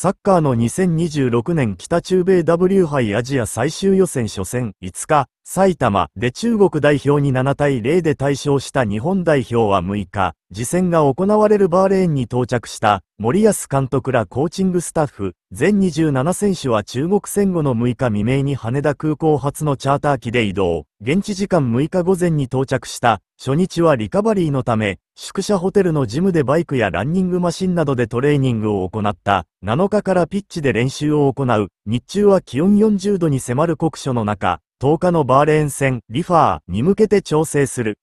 サッカーの2026年北中米 W 杯アジア最終予選初戦5日、埼玉で中国代表に7対0で大勝した日本代表は6日、次戦が行われるバーレーンに到着した森保監督らコーチングスタッフ、全27選手は中国戦後の6日未明に羽田空港発のチャーター機で移動、現地時間6日午前に到着した、初日はリカバリーのため、宿舎ホテルのジムでバイクやランニングマシンなどでトレーニングを行った、7日からピッチで練習を行う、日中は気温40度に迫る酷暑の中、10日のバーレーン戦、リファーに向けて調整する。